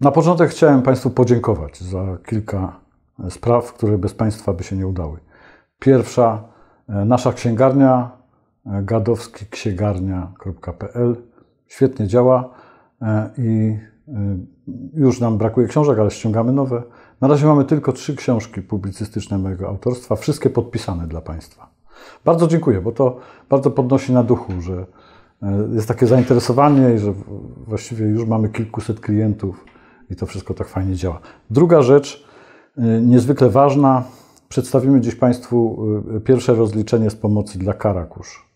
Na początek chciałem Państwu podziękować za kilka e, spraw, które bez Państwa by się nie udały. Pierwsza, e, nasza księgarnia e, gadowskiksięgarnia.pl świetnie działa i już nam brakuje książek, ale ściągamy nowe. Na razie mamy tylko trzy książki publicystyczne mojego autorstwa, wszystkie podpisane dla Państwa. Bardzo dziękuję, bo to bardzo podnosi na duchu, że jest takie zainteresowanie i że właściwie już mamy kilkuset klientów i to wszystko tak fajnie działa. Druga rzecz, y, niezwykle ważna, przedstawimy dziś Państwu y, pierwsze rozliczenie z pomocy dla Karakusz.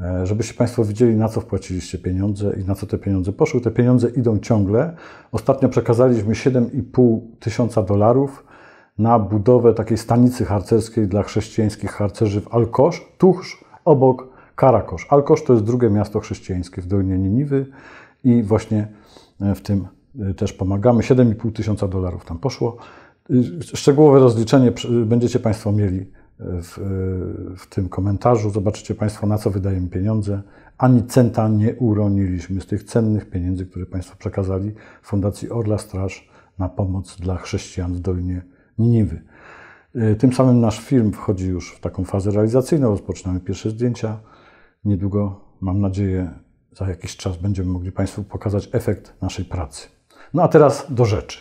E, żebyście Państwo widzieli, na co wpłaciliście pieniądze i na co te pieniądze poszły. Te pieniądze idą ciągle. Ostatnio przekazaliśmy 7,5 tysiąca dolarów na budowę takiej stanicy harcerskiej dla chrześcijańskich harcerzy w Alkosz, tuż obok Karakosz. Alkosz to jest drugie miasto chrześcijańskie w Dolinie Niniwy i właśnie e, w tym Y, też pomagamy. 7,5 tysiąca dolarów tam poszło. Y, szczegółowe rozliczenie y, będziecie Państwo mieli w, w, tym komentarzu. Zobaczycie Państwo, na co wydajemy pieniądze. Ani centa nie uroniliśmy z tych cennych pieniędzy, które Państwo przekazali Fundacji Orla Straż na pomoc dla chrześcijan w Dolinie Niniwy. Tym samym nasz film wchodzi już w taką fazę realizacyjną. Rozpoczynamy pierwsze zdjęcia. Niedługo, mam nadzieję, za jakiś czas będziemy mogli Państwu pokazać efekt naszej pracy. No a teraz do rzeczy.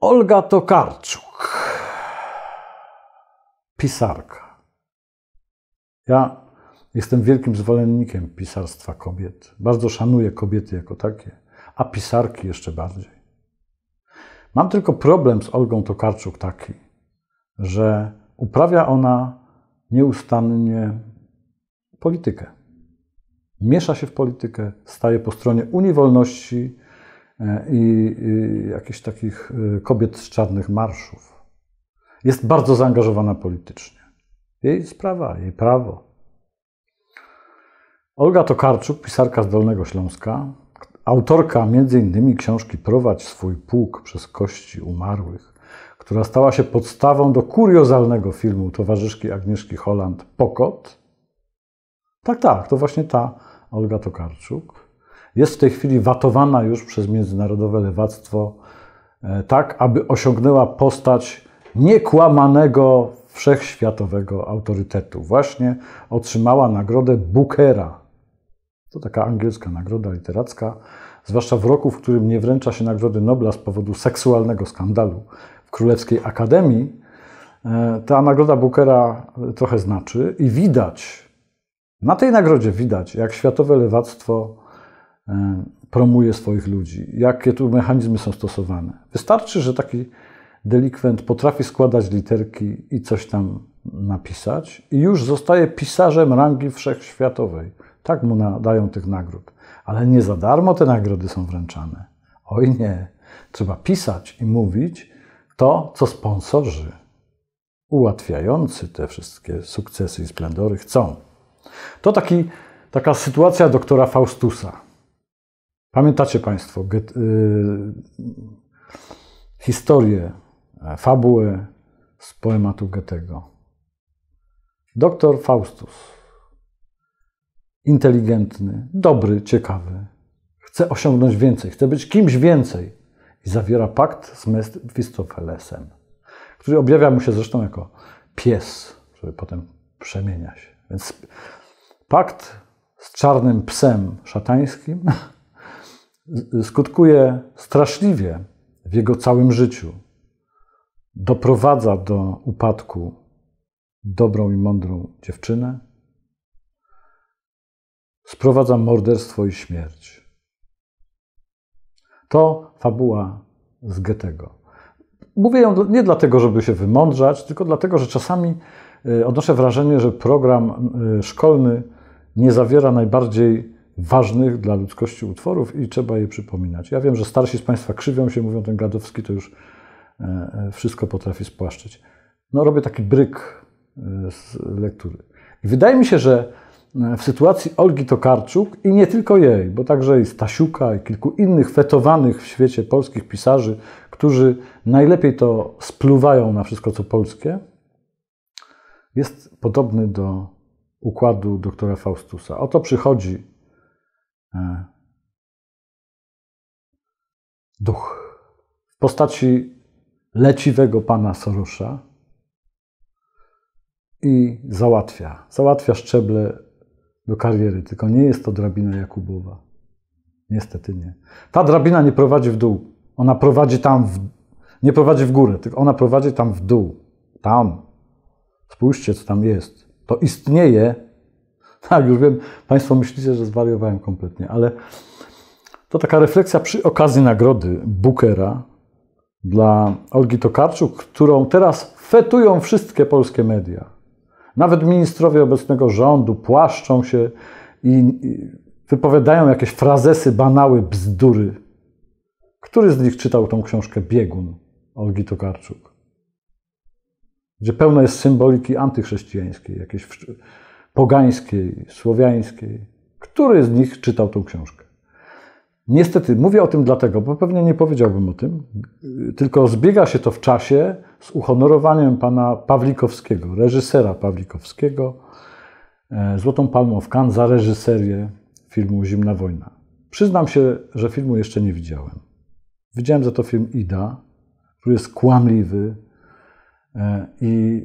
Olga Tokarczuk, pisarka. Ja jestem wielkim zwolennikiem pisarstwa kobiet. Bardzo szanuję kobiety jako takie, a pisarki jeszcze bardziej. Mam tylko problem z Olgą Tokarczuk taki, że uprawia ona nieustannie politykę. Miesza się w politykę, staje po stronie Unii Wolności E, i jakichś takich e, kobiet z czarnych marszów. Jest bardzo zaangażowana politycznie. Jej sprawa, jej prawo. Olga Tokarczuk, pisarka z Dolnego Śląska, autorka m.in. książki Prowadź swój pułk przez kości umarłych, która stała się podstawą do kuriozalnego filmu towarzyszki Agnieszki Holland Pokot. Tak, tak, to właśnie ta Olga Tokarczuk jest w tej chwili watowana już przez międzynarodowe lewactwo, e, tak aby osiągnęła postać niekłamanego wszechświatowego autorytetu. Właśnie otrzymała nagrodę Bookera. To taka angielska nagroda literacka, zwłaszcza w roku, w którym nie wręcza się Nagrody Nobla z powodu seksualnego skandalu w Królewskiej Akademii. E, ta nagroda Bookera trochę znaczy i widać, na tej nagrodzie widać, jak światowe lewactwo E, promuje swoich ludzi, jakie tu mechanizmy są stosowane. Wystarczy, że taki delikwent potrafi składać literki i coś tam napisać, i już zostaje pisarzem rangi wszechświatowej. Tak mu nadają tych nagród. Ale nie za darmo te nagrody są wręczane. Oj nie, trzeba pisać i mówić to, co sponsorzy ułatwiający te wszystkie sukcesy i splendory chcą. To taki, taka sytuacja doktora Faustusa Pamiętacie Państwo get, y, historię, e, fabułę z poematu Goethego. Doktor Faustus, inteligentny, dobry, ciekawy, chce osiągnąć więcej, chce być kimś więcej i zawiera pakt z Mephistophelesem, który objawia mu się zresztą jako pies, który potem przemienia się. Więc pakt z czarnym psem szatańskim skutkuje straszliwie w jego całym życiu. Doprowadza do upadku dobrą i mądrą dziewczynę, sprowadza morderstwo i śmierć. To fabuła z Goethego. Mówię ją nie dlatego, żeby się wymądrzać, tylko dlatego, że czasami e, odnoszę wrażenie, że program e, szkolny nie zawiera najbardziej ważnych dla ludzkości utworów i trzeba je przypominać. Ja wiem, że starsi z Państwa krzywią się, mówią, ten Gadowski to już e, e, wszystko potrafi spłaszczyć. No robię taki bryk e, z lektury. I wydaje mi się, że w sytuacji Olgi Tokarczuk i nie tylko jej, bo także i Stasiuka i kilku innych fetowanych w świecie polskich pisarzy, którzy najlepiej to spluwają na wszystko co polskie, jest podobny do układu doktora Faustusa. Oto przychodzi duch w postaci leciwego pana Sorosza i załatwia. Załatwia szczeble do kariery, tylko nie jest to drabina Jakubowa. Niestety nie. Ta drabina nie prowadzi w dół. Ona prowadzi tam, w, nie prowadzi w górę, tylko ona prowadzi tam w dół. Tam. Spójrzcie, co tam jest. To istnieje, tak, już wiem, Państwo myślicie, że zwariowałem kompletnie, ale to taka refleksja przy okazji nagrody Bookera dla Olgi Tokarczuk, którą teraz fetują wszystkie polskie media. Nawet ministrowie obecnego rządu płaszczą się i wypowiadają jakieś frazesy, banały, bzdury. Który z nich czytał tą książkę Biegun Olgi Tokarczuk? Gdzie pełno jest symboliki antychrześcijańskiej, jakieś pogańskiej, słowiańskiej. Który z nich czytał tą książkę? Niestety, mówię o tym dlatego, bo pewnie nie powiedziałbym o tym, tylko zbiega się to w czasie z uhonorowaniem pana Pawlikowskiego, reżysera Pawlikowskiego, e, Złotą Palmą w Cannes za reżyserię filmu Zimna Wojna. Przyznam się, że filmu jeszcze nie widziałem. Widziałem za to film Ida, który jest kłamliwy e, i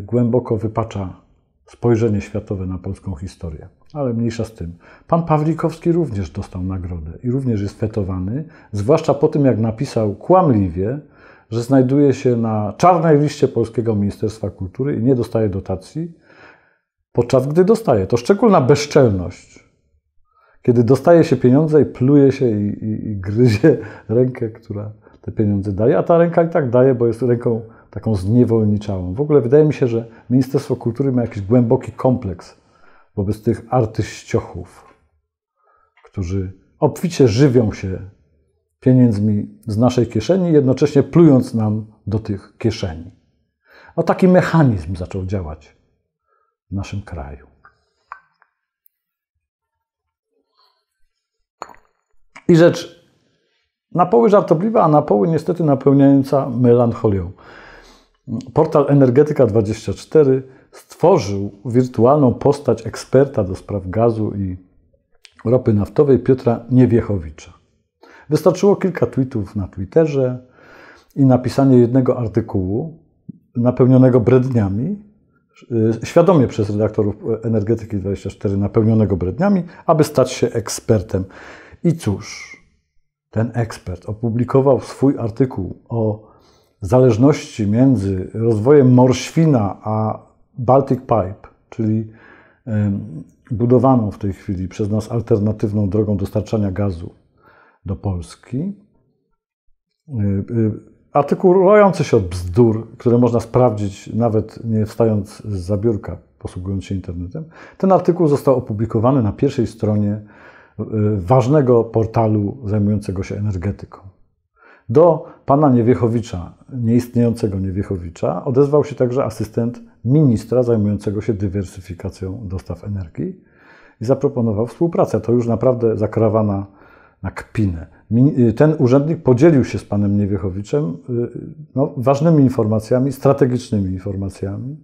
y, głęboko wypacza spojrzenie światowe na polską historię. Ale mniejsza z tym. Pan Pawlikowski również dostał nagrodę i również jest fetowany, zwłaszcza po tym, jak napisał kłamliwie, że znajduje się na czarnej liście Polskiego Ministerstwa Kultury i nie dostaje dotacji, podczas gdy dostaje. To szczególna bezczelność, kiedy dostaje się pieniądze i pluje się i, i, i gryzie rękę, która te pieniądze daje, a ta ręka i tak daje, bo jest ręką taką zniewolniczałą. W ogóle wydaje mi się, że Ministerstwo Kultury ma jakiś głęboki kompleks wobec tych artyściochów, którzy obficie żywią się pieniędzmi z naszej kieszeni, jednocześnie plując nam do tych kieszeni. O taki mechanizm zaczął działać w naszym kraju. I rzecz na poły żartobliwa, a na poły niestety napełniająca melancholią. Portal Energetyka24 stworzył wirtualną postać eksperta do spraw gazu i ropy naftowej Piotra Niewiechowicza. Wystarczyło kilka tweetów na Twitterze i napisanie jednego artykułu napełnionego bredniami, y, świadomie przez redaktorów Energetyki 24 napełnionego bredniami, aby stać się ekspertem. I cóż, ten ekspert opublikował swój artykuł o zależności między rozwojem Morświna a Baltic Pipe, czyli budowaną w tej chwili przez nas alternatywną drogą dostarczania gazu do Polski. E, e, artykuł rojący się od bzdur, które można sprawdzić nawet nie wstając z zabiórka, posługując się internetem. Ten artykuł został opublikowany na pierwszej stronie e, ważnego portalu zajmującego się energetyką. Do pana Niewiechowicza, nieistniejącego Niewiechowicza, odezwał się także asystent ministra zajmującego się dywersyfikacją dostaw energii i zaproponował współpracę. To już naprawdę zakrawana na kpinę. Y, ten urzędnik podzielił się z panem Niewiechowiczem y, no, ważnymi informacjami, strategicznymi informacjami,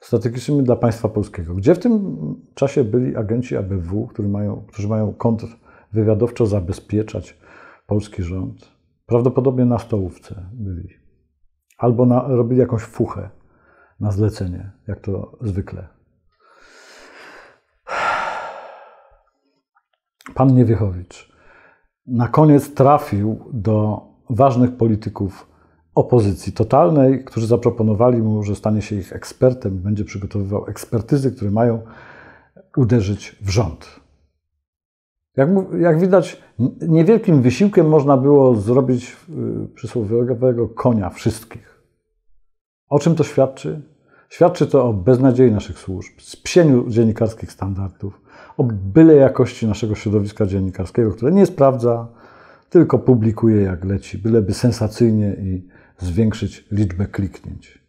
strategicznymi dla państwa polskiego. Gdzie w tym czasie byli agenci ABW, którzy mają, którzy mają kontrwywiadowczo zabezpieczać polski rząd? Prawdopodobnie na stołówce byli. Albo na, robili jakąś fuchę na zlecenie, jak to zwykle. Pan Niewiechowicz na koniec trafił do ważnych polityków opozycji totalnej, którzy zaproponowali mu, że stanie się ich ekspertem, będzie przygotowywał ekspertyzy, które mają uderzyć w rząd. Jak, jak widać, niewielkim wysiłkiem można było zrobić y, przysłowiowego konia wszystkich. O czym to świadczy? Świadczy to o beznadziei naszych służb, spsieniu dziennikarskich standardów, o byle jakości naszego środowiska dziennikarskiego, które nie sprawdza, tylko publikuje jak leci, byleby sensacyjnie i zwiększyć liczbę kliknięć.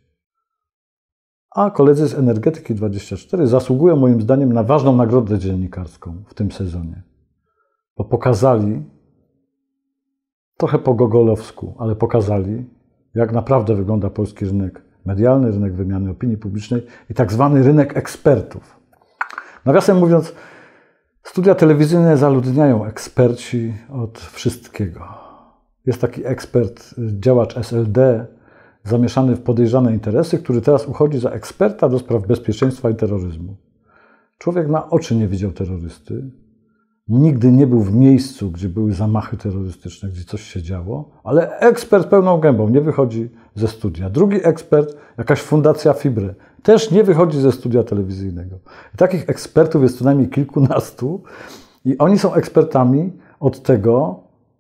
A koledzy z Energetyki 24 zasługują moim zdaniem na ważną nagrodę dziennikarską w tym sezonie bo no pokazali, trochę po gogolowsku, ale pokazali, jak naprawdę wygląda polski rynek medialny, rynek wymiany opinii publicznej i tak zwany rynek ekspertów. Nawiasem mówiąc, studia telewizyjne zaludniają eksperci od wszystkiego. Jest taki ekspert, działacz SLD, zamieszany w podejrzane interesy, który teraz uchodzi za eksperta do spraw bezpieczeństwa i terroryzmu. Człowiek na oczy nie widział terrorysty, nigdy nie był w miejscu, gdzie były zamachy terrorystyczne, gdzie coś się działo, ale ekspert pełną gębą nie wychodzi ze studia. Drugi ekspert, jakaś fundacja Fibre, też nie wychodzi ze studia telewizyjnego. I takich ekspertów jest co najmniej kilkunastu i oni są ekspertami od tego,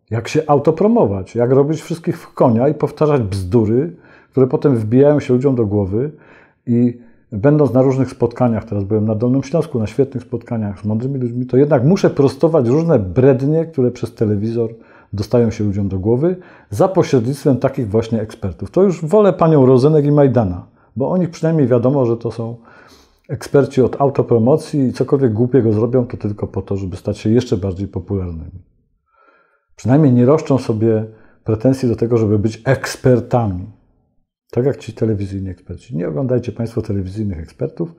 jak się autopromować, jak robić wszystkich w konia i powtarzać bzdury, które potem wbijają się ludziom do głowy i będąc na różnych spotkaniach, teraz byłem na Dolnym Śląsku, na świetnych spotkaniach z mądrymi ludźmi, to jednak muszę prostować różne brednie, które przez telewizor dostają się ludziom do głowy za pośrednictwem takich właśnie ekspertów. To już wolę panią Rozenek i Majdana, bo o nich przynajmniej wiadomo, że to są eksperci od autopromocji i cokolwiek głupiego zrobią, to tylko po to, żeby stać się jeszcze bardziej popularnymi. Przynajmniej nie roszczą sobie pretensji do tego, żeby być ekspertami. Tak jak ci telewizyjni eksperci. Nie oglądajcie Państwo telewizyjnych ekspertów.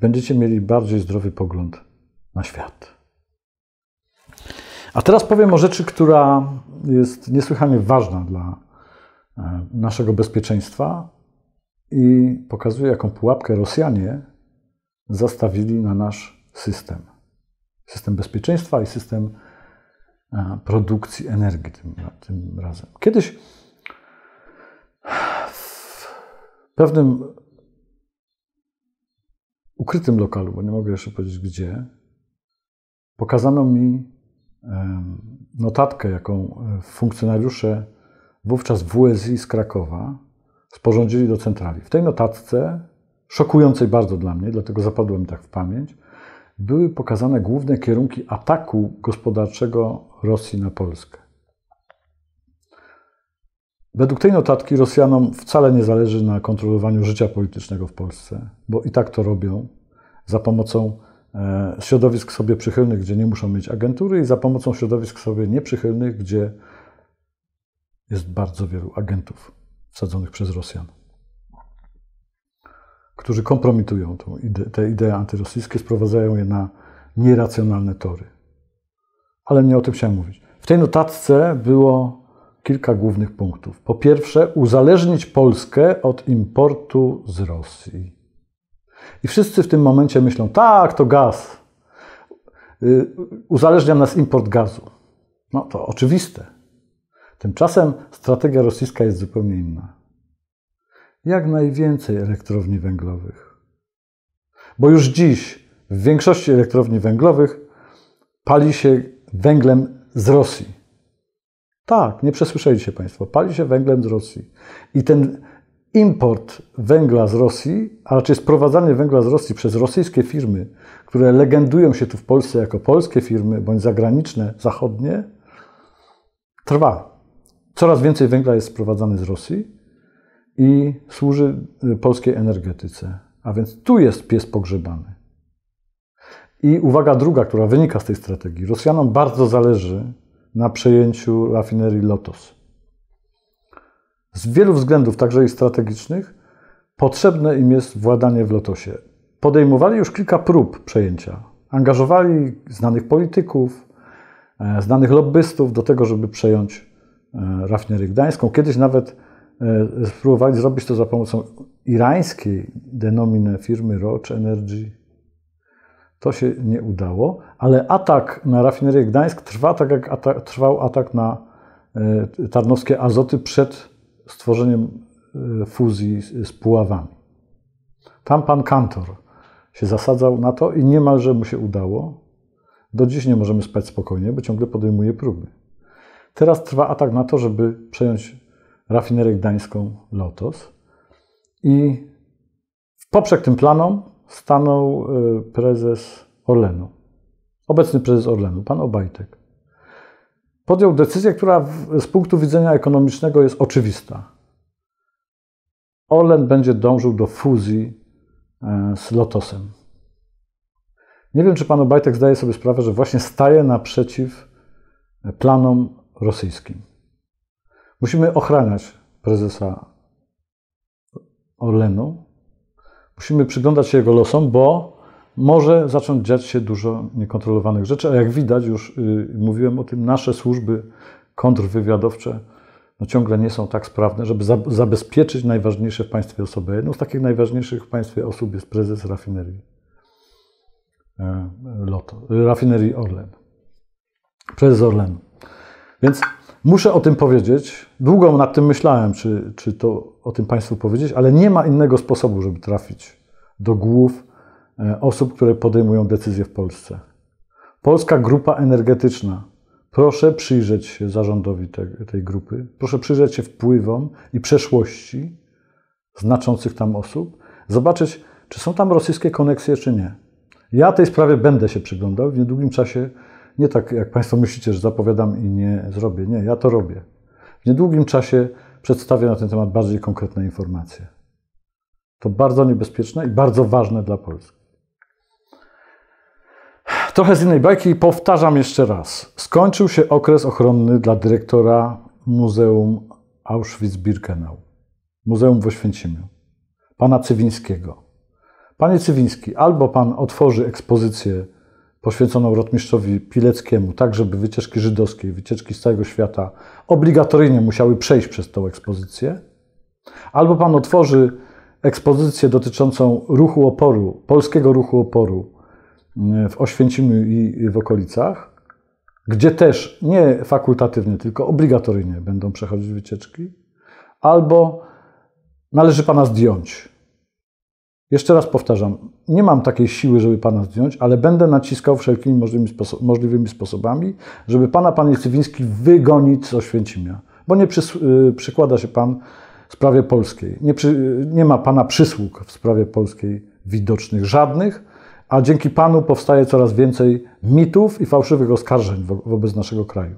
Będziecie mieli bardziej zdrowy pogląd na świat. A teraz powiem o rzeczy, która jest niesłychanie ważna dla e, naszego bezpieczeństwa i pokazuje, jaką pułapkę Rosjanie zastawili na nasz system. System bezpieczeństwa i system e, produkcji energii tym, tym razem. Kiedyś pewnym ukrytym lokalu, bo nie mogę jeszcze powiedzieć gdzie, pokazano mi notatkę, jaką e, funkcjonariusze wówczas WSI z Krakowa sporządzili do centrali. W tej notatce, szokującej bardzo dla mnie, dlatego zapadłem tak w pamięć, były pokazane główne kierunki ataku gospodarczego Rosji na Polskę. Według tej notatki Rosjanom wcale nie zależy na kontrolowaniu życia politycznego w Polsce, bo i tak to robią za pomocą e, środowisk sobie przychylnych, gdzie nie muszą mieć agentury, i za pomocą środowisk sobie nieprzychylnych, gdzie jest bardzo wielu agentów wsadzonych przez Rosjan, którzy kompromitują tą ide te idee antyrosyjskie, sprowadzają je na nieracjonalne tory. Ale nie o tym chciałem mówić. W tej notatce było kilka głównych punktów. Po pierwsze, uzależnić Polskę od importu z Rosji. I wszyscy w tym momencie myślą, tak, to gaz. Y, uzależnia nas import gazu. No to oczywiste. Tymczasem strategia rosyjska jest zupełnie inna. Jak najwięcej elektrowni węglowych. Bo już dziś w większości elektrowni węglowych pali się węglem z Rosji tak, nie przesłyszeliście Państwo. Pali się węglem z Rosji. I ten import węgla z Rosji, a raczej sprowadzanie węgla z Rosji przez rosyjskie firmy, które legendują się tu w Polsce jako polskie firmy bądź zagraniczne, zachodnie, trwa. Coraz więcej węgla jest sprowadzany z Rosji i służy polskiej energetyce. A więc tu jest pies pogrzebany. I uwaga druga, która wynika z tej strategii. Rosjanom bardzo zależy na przejęciu rafinerii Lotos. Z wielu względów, także i strategicznych, potrzebne im jest władanie w Lotosie. Podejmowali już kilka prób przejęcia. Angażowali znanych polityków, e, znanych lobbystów do tego, żeby przejąć e, rafinerię gdańską. Kiedyś nawet e, spróbowali zrobić to za pomocą irańskiej denominy firmy Roche Energy to się nie udało, ale atak na rafinerię Gdańsk trwa tak, jak atak, trwał atak na e, tarnowskie azoty przed stworzeniem e, fuzji z Puławami. Tam pan Kantor się zasadzał na to i niemalże mu się udało. Do dziś nie możemy spać spokojnie, bo ciągle podejmuje próby. Teraz trwa atak na to, żeby przejąć rafinerię gdańską Lotos i w poprzek tym planom stanął y, prezes Orlenu, obecny prezes Orlenu, pan Obajtek. Podjął decyzję, która z punktu widzenia ekonomicznego jest oczywista. Orlen będzie dążył do fuzji e, z Lotosem. Nie wiem, czy pan Obajtek zdaje sobie sprawę, że właśnie staje naprzeciw e, planom rosyjskim. Musimy ochraniać prezesa Orlenu, musimy przyglądać się jego losom, bo może zacząć dziać się dużo niekontrolowanych rzeczy, a jak widać, już y, mówiłem o tym, nasze służby kontrwywiadowcze no ciągle nie są tak sprawne, żeby zabezpieczyć najważniejsze w państwie osoby. Jedną z takich najważniejszych w państwie osób jest prezes rafinerii e, Loto, rafinerii Orlen. Prezes Orlenu. Więc Muszę o tym powiedzieć. Długo nad tym myślałem, czy, czy to o tym Państwu powiedzieć, ale nie ma innego sposobu, żeby trafić do głów e, osób, które podejmują decyzje w Polsce. Polska Grupa Energetyczna. Proszę przyjrzeć się zarządowi tej grupy, proszę przyjrzeć się wpływom i przeszłości znaczących tam osób, zobaczyć, czy są tam rosyjskie koneksje, czy nie. Ja tej sprawie będę się przyglądał w niedługim czasie nie tak, jak Państwo myślicie, że zapowiadam i nie zrobię. Nie, ja to robię. W niedługim czasie przedstawię na ten temat bardziej konkretne informacje. To bardzo niebezpieczne i bardzo ważne dla Polski. Trochę z innej bajki i powtarzam jeszcze raz. Skończył się okres ochronny dla dyrektora Muzeum Auschwitz-Birkenau, Muzeum w Oświęcimiu, pana Cywińskiego. Panie Cywiński, albo pan otworzy ekspozycję poświęconą rotmistrzowi Pileckiemu, tak żeby wycieczki żydowskie, wycieczki z całego świata obligatoryjnie musiały przejść przez tą ekspozycję, albo Pan otworzy ekspozycję dotyczącą ruchu oporu, polskiego ruchu oporu mm, w Oświęcimiu i w okolicach, gdzie też nie fakultatywnie, tylko obligatoryjnie będą przechodzić wycieczki, albo należy Pana zdjąć jeszcze raz powtarzam, nie mam takiej siły, żeby Pana zdjąć, ale będę naciskał wszelkimi możliwymi, sposob możliwymi sposobami, żeby Pana, Panie Cywiński, wygonić z Oświęcimia. Bo nie przy, y, przykłada się Pan w sprawie polskiej. Nie, nie, ma Pana przysług w sprawie polskiej widocznych żadnych, a dzięki Panu powstaje coraz więcej mitów i fałszywych oskarżeń wo wobec naszego kraju.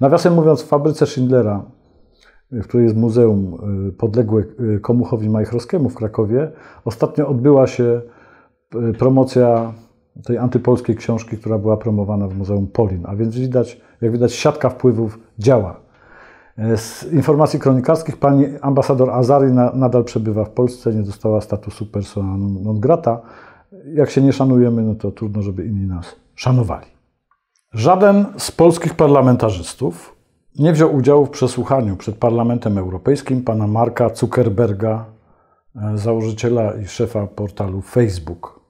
Nawiasem mówiąc, w fabryce Schindlera w której jest muzeum y, podległe y, Komuchowi Majchrowskiemu w Krakowie, ostatnio odbyła się y, promocja tej antypolskiej książki, która była promowana w Muzeum Polin. A więc widać, jak widać, siatka wpływów działa. E, z informacji kronikarskich pani ambasador Azari na, nadal przebywa w Polsce, nie dostała statusu persona non grata. Jak się nie szanujemy, no to trudno, żeby inni nas szanowali. Żaden z polskich parlamentarzystów nie wziął udziału w przesłuchaniu przed Parlamentem Europejskim pana Marka Zuckerberga, e, założyciela i szefa portalu Facebook.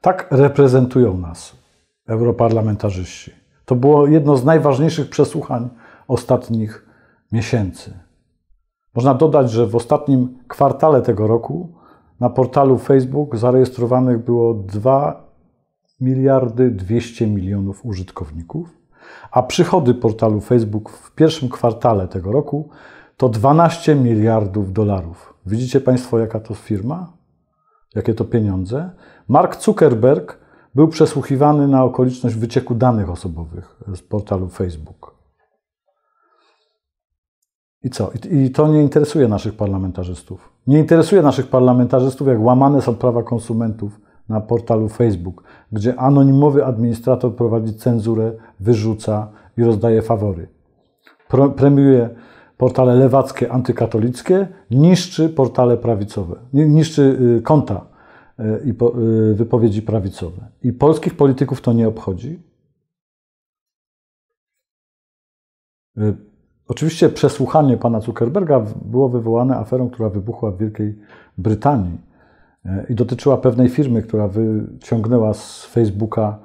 Tak reprezentują nas europarlamentarzyści. To było jedno z najważniejszych przesłuchań ostatnich miesięcy. Można dodać, że w ostatnim kwartale tego roku na portalu Facebook zarejestrowanych było 2 miliardy 200 milionów użytkowników a przychody portalu Facebook w pierwszym kwartale tego roku to 12 miliardów dolarów. Widzicie Państwo, jaka to firma? Jakie to pieniądze? Mark Zuckerberg był przesłuchiwany na okoliczność wycieku danych osobowych z portalu Facebook. I co? I to nie interesuje naszych parlamentarzystów. Nie interesuje naszych parlamentarzystów, jak łamane są prawa konsumentów na portalu Facebook, gdzie anonimowy administrator prowadzi cenzurę, wyrzuca i rozdaje fawory. Pro, premiuje portale lewackie, antykatolickie, niszczy portale prawicowe, niszczy y, konta y, i y, wypowiedzi prawicowe. I polskich polityków to nie obchodzi. Oczywiście przesłuchanie pana Zuckerberga było wywołane aferą, która wybuchła w Wielkiej Brytanii E, i dotyczyła pewnej firmy, która wyciągnęła z Facebooka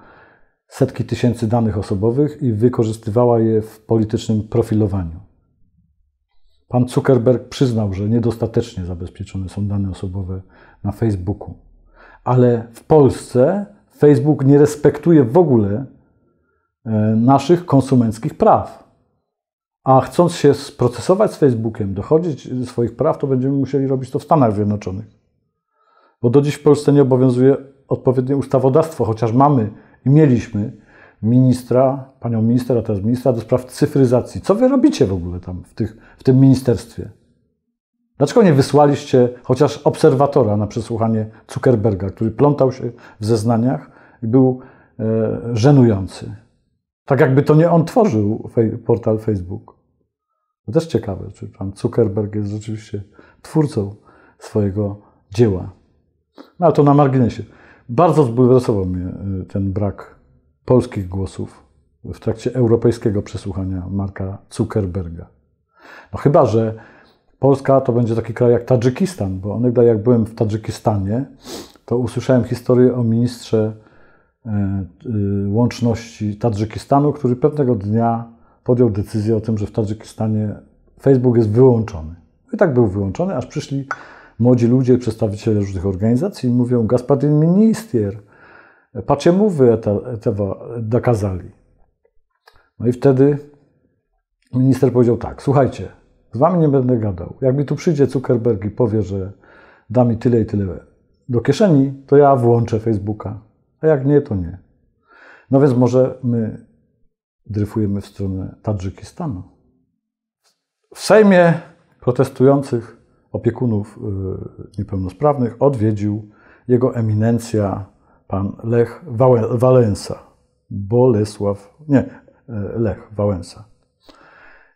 setki tysięcy danych osobowych i wykorzystywała je w politycznym profilowaniu. Pan Zuckerberg przyznał, że niedostatecznie zabezpieczone są dane osobowe na Facebooku, ale w Polsce Facebook nie respektuje w ogóle e, naszych konsumenckich praw. A chcąc się sprocesować z Facebookiem, dochodzić swoich praw, to będziemy musieli robić to w Stanach Zjednoczonych. Bo do dziś w Polsce nie obowiązuje odpowiednie ustawodawstwo, chociaż mamy i mieliśmy ministra, panią minister, a teraz ministra do spraw cyfryzacji. Co wy robicie w ogóle tam w, tych, w tym ministerstwie? Dlaczego nie wysłaliście chociaż obserwatora na przesłuchanie Zuckerberga, który plątał się w zeznaniach i był e, żenujący? Tak jakby to nie on tworzył fej, portal Facebook. To też ciekawe, czy pan Zuckerberg jest rzeczywiście twórcą swojego dzieła. No ale to na marginesie. Bardzo zbulwersował mnie y, ten brak polskich głosów w trakcie europejskiego przesłuchania Marka Zuckerberga. No chyba, że Polska to będzie taki kraj jak Tadżykistan, bo onegdaj jak byłem w Tadżykistanie, to usłyszałem historię o ministrze e, y, łączności Tadżykistanu, który pewnego dnia podjął decyzję o tym, że w Tadżykistanie Facebook jest wyłączony. I tak był wyłączony, aż przyszli młodzi ludzie, przedstawiciele różnych organizacji mówią, Gaspadin minister, patrzcie wy to dokazali. No i wtedy minister powiedział tak, słuchajcie, z wami nie będę gadał. Jak mi tu przyjdzie Zuckerberg i powie, że da mi tyle i tyle do kieszeni, to ja włączę Facebooka. A jak nie, to nie. No więc może my dryfujemy w stronę Tadżykistanu. W Sejmie protestujących opiekunów y, niepełnosprawnych odwiedził jego eminencja pan Lech Wałęsa. Bolesław, nie, y, Lech Wałęsa.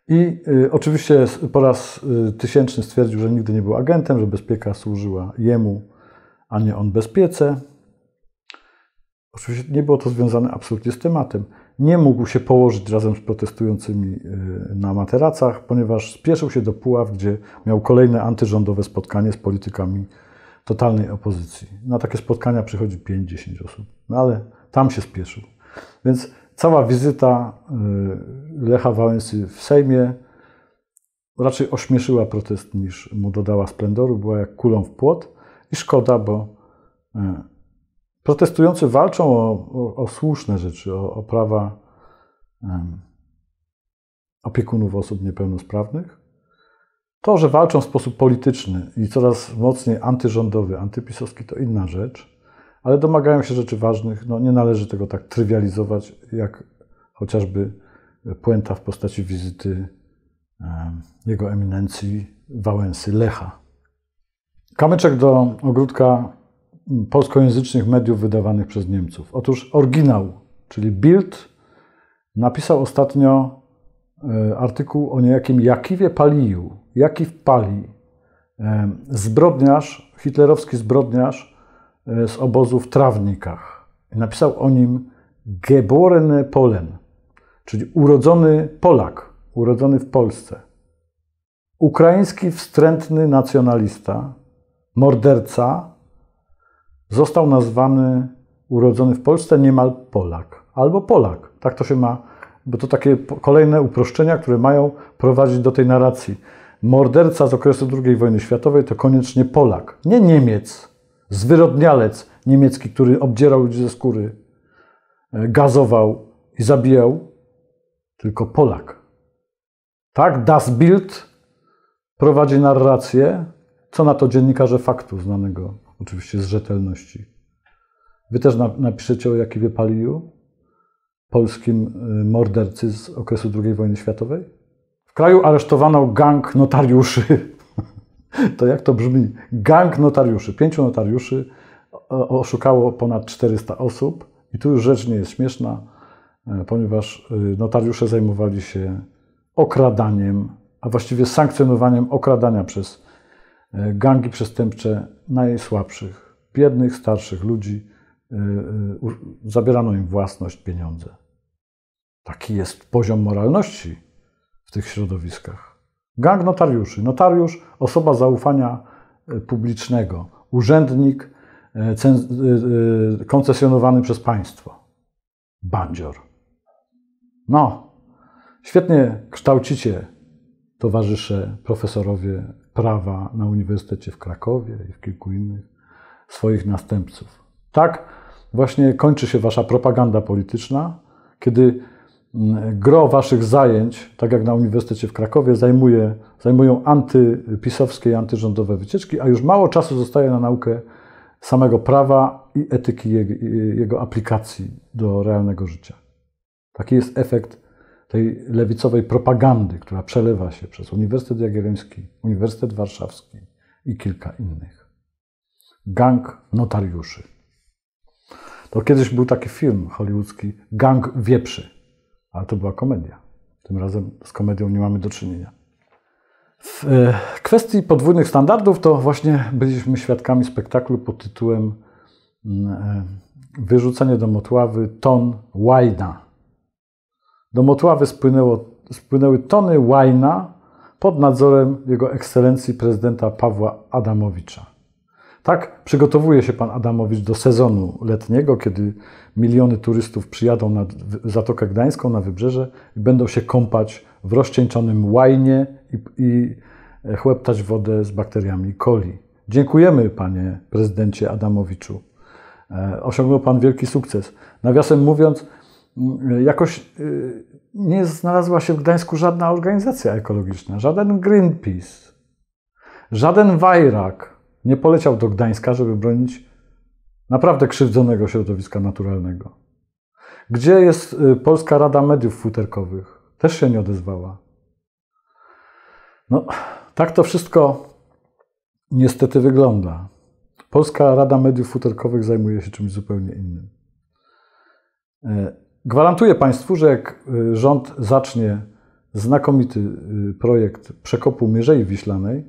I y, oczywiście po raz tysięczny stwierdził, że nigdy nie był agentem, że bezpieka służyła jemu, a nie on bezpiece. Oczywiście nie było to związane absolutnie z tematem nie mógł się położyć razem z protestującymi e, na materacach, ponieważ spieszył się do Puław, gdzie miał kolejne antyrządowe spotkanie z politykami totalnej opozycji. Na takie spotkania przychodzi 5-10 osób, no ale tam się spieszył. Więc cała wizyta e, Lecha Wałęsy w Sejmie raczej ośmieszyła protest niż mu dodała splendoru, była jak kulą w płot i szkoda, bo e, Protestujący walczą o, o, o słuszne rzeczy, o, o prawa um, opiekunów osób niepełnosprawnych. To, że walczą w sposób polityczny i coraz mocniej antyrządowy, antypisowski, to inna rzecz, ale domagają się rzeczy ważnych. No, nie należy tego tak trywializować, jak chociażby puenta w postaci wizyty um, jego eminencji Wałęsy Lecha. Kamyczek do ogródka polskojęzycznych mediów wydawanych przez Niemców. Otóż oryginał, czyli Bild, napisał ostatnio e, artykuł o niejakim Jakiwie Paliju. Jakiw Pali, e, zbrodniarz, hitlerowski zbrodniarz e, z obozu w Trawnikach. Napisał o nim Geborene Polen, czyli urodzony Polak, urodzony w Polsce. Ukraiński wstrętny nacjonalista, morderca, został nazwany urodzony w Polsce niemal Polak albo Polak. Tak to się ma, bo to takie kolejne uproszczenia, które mają prowadzić do tej narracji. Morderca z okresu II wojny światowej to koniecznie Polak, nie Niemiec, zwyrodnialec niemiecki, który obdzierał ludzi ze skóry, e, gazował i zabijał, tylko Polak. Tak, Das Bild prowadzi narrację, co na to dziennikarze faktu znanego Oczywiście z rzetelności. Wy też napiszecie o Jakiwie Paliu, polskim y, mordercy z okresu II wojny światowej? W kraju aresztowano gang notariuszy. To jak to brzmi? Gang notariuszy. Pięciu notariuszy oszukało ponad 400 osób. I tu już rzecz nie jest śmieszna, e, ponieważ y, notariusze zajmowali się okradaniem, a właściwie sankcjonowaniem okradania przez E, gangi przestępcze najsłabszych, biednych, starszych ludzi. E, e, zabierano im własność, pieniądze. Taki jest poziom moralności w tych środowiskach. Gang notariuszy. Notariusz, osoba zaufania publicznego, urzędnik koncesjonowany przez państwo. Bandzior. No, świetnie kształcicie, towarzysze, profesorowie prawa na Uniwersytecie w Krakowie i w kilku innych swoich następców. Tak właśnie kończy się wasza propaganda polityczna, kiedy mm, gro waszych zajęć, tak jak na Uniwersytecie w Krakowie, zajmuje, zajmują antypisowskie i antyrządowe wycieczki, a już mało czasu zostaje na naukę samego prawa i etyki jego, jego aplikacji do realnego życia. Taki jest efekt tej lewicowej propagandy, która przelewa się przez Uniwersytet Jagielloński, Uniwersytet Warszawski i kilka innych. Gang notariuszy. To kiedyś był taki film hollywoodzki Gang wieprzy, ale to była komedia. Tym razem z komedią nie mamy do czynienia. W e, kwestii podwójnych standardów to właśnie byliśmy świadkami spektaklu pod tytułem mm, e, Wyrzucenie do motławy ton Wajda". Do Motławy spłynęło, spłynęły tony łajna pod nadzorem jego ekscelencji prezydenta Pawła Adamowicza. Tak przygotowuje się pan Adamowicz do sezonu letniego, kiedy miliony turystów przyjadą na Zatokę Gdańską, na wybrzeże i będą się kąpać w rozcieńczonym łajnie i, i e, chłeptać wodę z bakteriami coli. Dziękujemy, panie prezydencie Adamowiczu. E, osiągnął pan wielki sukces. Nawiasem mówiąc, Y, jakoś y, nie znalazła się w Gdańsku żadna organizacja ekologiczna, żaden Greenpeace, żaden Wajrak nie poleciał do Gdańska, żeby bronić naprawdę krzywdzonego środowiska naturalnego. Gdzie jest y, Polska Rada Mediów Futerkowych? Też się nie odezwała. No, tak to wszystko niestety wygląda. Polska Rada Mediów Futerkowych zajmuje się czymś zupełnie innym. E, Gwarantuję Państwu, że jak y, rząd zacznie znakomity y, projekt przekopu Mierzei Wiślanej,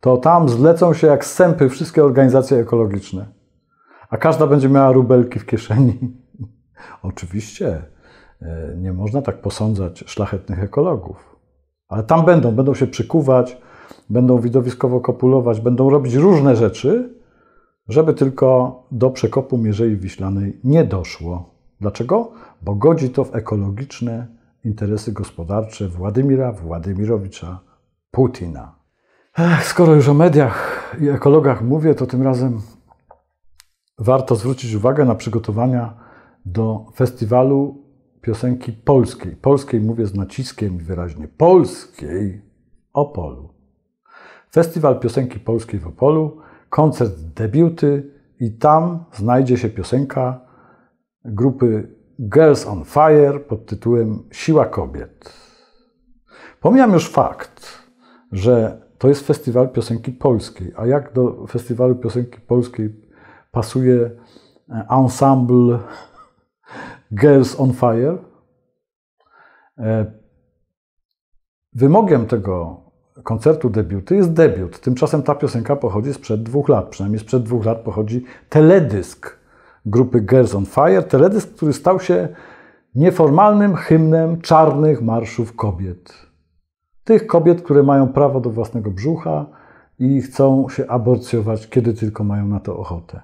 to tam zlecą się jak sępy wszystkie organizacje ekologiczne. A każda będzie miała rubelki w kieszeni. Oczywiście y, nie można tak posądzać szlachetnych ekologów. Ale tam będą, będą się przykuwać, będą widowiskowo kopulować, będą robić różne rzeczy, żeby tylko do przekopu Mierzei Wiślanej nie doszło. Dlaczego? Bo godzi to w ekologiczne interesy gospodarcze Władimira Władimirowicza Putina. Ech, skoro już o mediach i ekologach mówię, to tym razem warto zwrócić uwagę na przygotowania do festiwalu piosenki polskiej. Polskiej mówię z naciskiem wyraźnie polskiej Opolu. Festiwal piosenki polskiej w Opolu, koncert debiuty i tam znajdzie się piosenka grupy Girls on Fire pod tytułem Siła Kobiet. Pomijam już fakt, że to jest festiwal piosenki polskiej, a jak do festiwalu piosenki polskiej pasuje e, ensemble Girls on Fire? E, wymogiem tego koncertu debiuty jest debiut. Tymczasem ta piosenka pochodzi sprzed dwóch lat, przynajmniej sprzed dwóch lat pochodzi teledysk grupy Girls on Fire, teledysk, który stał się nieformalnym hymnem czarnych marszów kobiet. Tych kobiet, które mają prawo do własnego brzucha i chcą się aborcjować, kiedy tylko mają na to ochotę.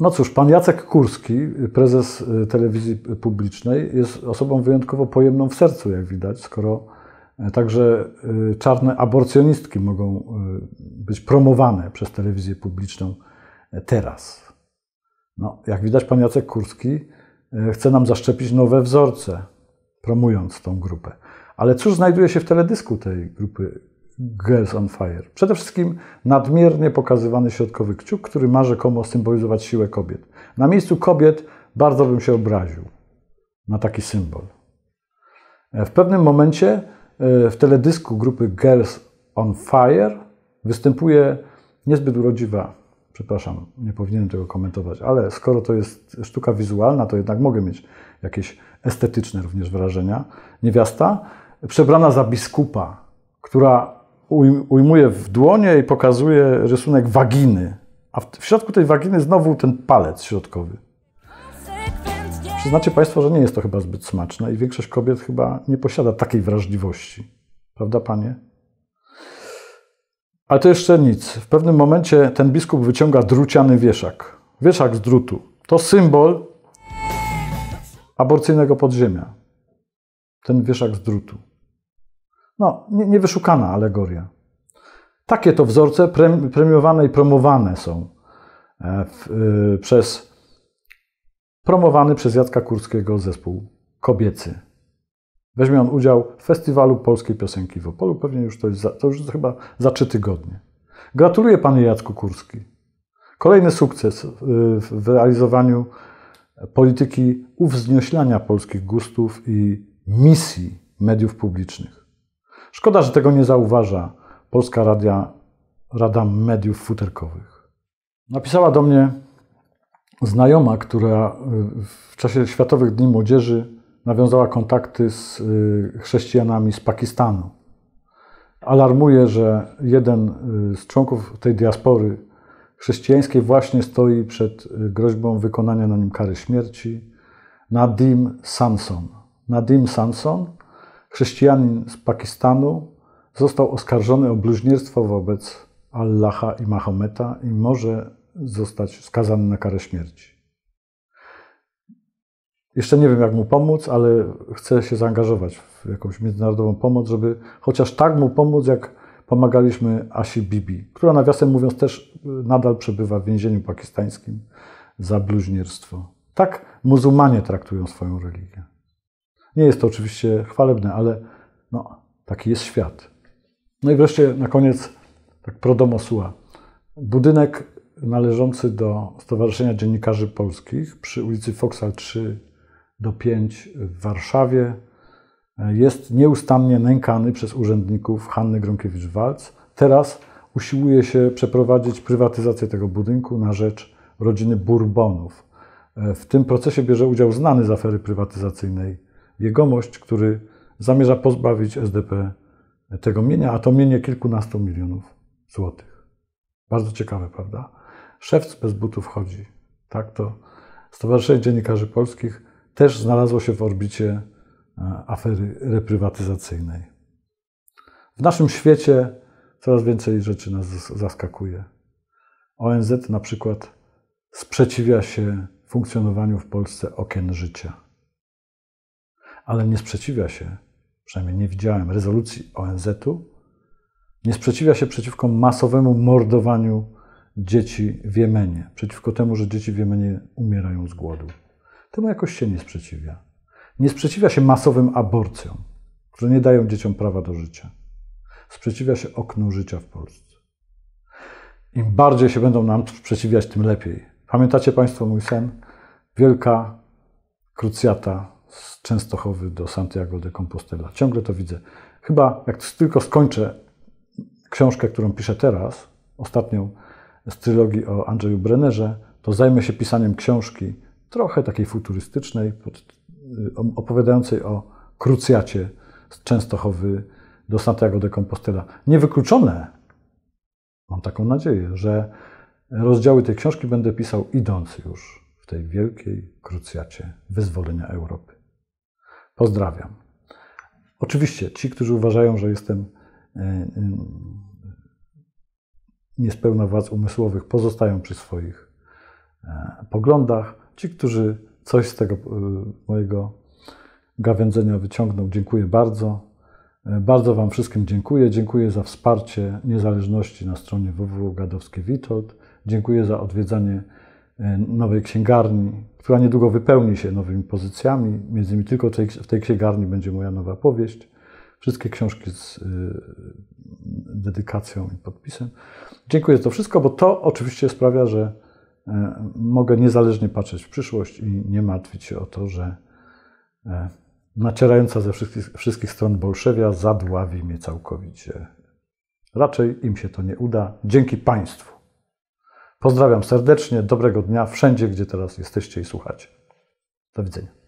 No cóż, pan Jacek Kurski, prezes y, telewizji publicznej, jest osobą wyjątkowo pojemną w sercu, jak widać, skoro Także y, czarne aborcjonistki mogą y, być promowane przez telewizję publiczną e, teraz. No, jak widać, pan Jacek Kurski e, chce nam zaszczepić nowe wzorce, promując tą grupę. Ale cóż znajduje się w teledysku tej grupy Girls on Fire? Przede wszystkim nadmiernie pokazywany środkowy kciuk, który ma rzekomo symbolizować siłę kobiet. Na miejscu kobiet bardzo bym się obraził na taki symbol. E, w pewnym momencie E, w teledysku grupy Girls on Fire występuje niezbyt urodziwa, przepraszam, nie powinienem tego komentować, ale skoro to jest sztuka wizualna, to jednak mogę mieć jakieś estetyczne również wrażenia. Niewiasta przebrana za biskupa, która ujmuje w dłonie i pokazuje rysunek waginy, a w środku tej waginy znowu ten palec środkowy. Przyznacie Państwo, że nie jest to chyba zbyt smaczne i większość kobiet chyba nie posiada takiej wrażliwości. Prawda, Panie? Ale to jeszcze nic. W pewnym momencie ten biskup wyciąga druciany wieszak. Wieszak z drutu. To symbol aborcyjnego podziemia. Ten wieszak z drutu. No, niewyszukana alegoria. Takie to wzorce premiowane i promowane są e, w, e, przez promowany przez Jacka Kurskiego zespół kobiecy. Weźmie on udział w Festiwalu Polskiej Piosenki w Opolu, pewnie już to, jest za, to już chyba za trzy tygodnie. Gratuluję panie Jacku Kurski. Kolejny sukces y, w realizowaniu polityki uwznioślania polskich gustów i misji mediów publicznych. Szkoda, że tego nie zauważa Polska Radia, Rada Mediów Futerkowych. Napisała do mnie znajoma, która y, w czasie Światowych Dni Młodzieży nawiązała kontakty z y, chrześcijanami z Pakistanu. Alarmuje, że jeden y, z członków tej diaspory chrześcijańskiej właśnie stoi przed groźbą wykonania na nim kary śmierci. Nadim Samson. Nadim Samson, chrześcijanin z Pakistanu, został oskarżony o bluźnierstwo wobec Allaha i Mahometa i może zostać skazany na karę śmierci. Jeszcze nie wiem, jak mu pomóc, ale chcę się zaangażować w jakąś międzynarodową pomoc, żeby chociaż tak mu pomóc, jak pomagaliśmy Asi Bibi, która nawiasem mówiąc też y, nadal przebywa w więzieniu pakistańskim za bluźnierstwo. Tak muzułmanie traktują swoją religię. Nie jest to oczywiście chwalebne, ale no, taki jest świat. No i wreszcie na koniec, tak pro domo sua. Budynek należący do Stowarzyszenia Dziennikarzy Polskich przy ulicy Foksal 3 do 5 w Warszawie, e, jest nieustannie nękany przez urzędników Hanny Gronkiewicz-Walc. Teraz usiłuje się przeprowadzić prywatyzację tego budynku na rzecz rodziny Bourbonów. E, w tym procesie bierze udział znany z afery prywatyzacyjnej jegomość, który zamierza pozbawić SDP tego mienia, a to mienie kilkunastu milionów złotych. Bardzo ciekawe, prawda? Szewc bez butów chodzi. Tak to Stowarzyszenie Dziennikarzy Polskich też znalazło się w orbicie e, afery reprywatyzacyjnej. W naszym świecie coraz więcej rzeczy nas zaskakuje. ONZ na przykład sprzeciwia się funkcjonowaniu w Polsce okien życia. Ale nie sprzeciwia się, przynajmniej nie widziałem rezolucji ONZ-u, nie sprzeciwia się przeciwko masowemu mordowaniu dzieci w Jemenie, przeciwko temu, że dzieci w Jemenie umierają z głodu. Temu jakoś się nie sprzeciwia. Nie sprzeciwia się masowym aborcjom, które nie dają dzieciom prawa do życia. Sprzeciwia się oknu życia w Polsce. Im bardziej się będą nam sprzeciwiać, tym lepiej. Pamiętacie Państwo mój sen? Wielka krucjata z Częstochowy do Santiago de Compostela. Ciągle to widzę. Chyba jak tylko skończę książkę, którą piszę teraz, ostatnią, z trylogii o Andrzeju Brennerze, to zajmę się pisaniem książki trochę takiej futurystycznej, y, opowiadającej o krucjacie z Częstochowy do Santiago de Compostela. Niewykluczone, mam taką nadzieję, że rozdziały tej książki będę pisał idąc już w tej wielkiej krucjacie wyzwolenia Europy. Pozdrawiam. Oczywiście ci, którzy uważają, że jestem y, y, niespełna władz umysłowych pozostają przy swoich e, poglądach. Ci, którzy coś z tego e, mojego gawędzenia wyciągną, dziękuję bardzo. E, bardzo Wam wszystkim dziękuję. Dziękuję za wsparcie niezależności na stronie Witold, Dziękuję za odwiedzanie nowej księgarni, która niedługo wypełni się nowymi pozycjami. Między innymi tylko w tej księgarni będzie moja nowa powieść wszystkie książki z y, dedykacją i podpisem. Dziękuję za to wszystko, bo to oczywiście sprawia, że e, mogę niezależnie patrzeć w przyszłość i nie martwić się o to, że e, nacierająca ze wszystkich, wszystkich stron bolszewia zadławi mnie całkowicie. Raczej im się to nie uda. Dzięki Państwu. Pozdrawiam serdecznie, dobrego dnia wszędzie, gdzie teraz jesteście i słuchacie. Do widzenia.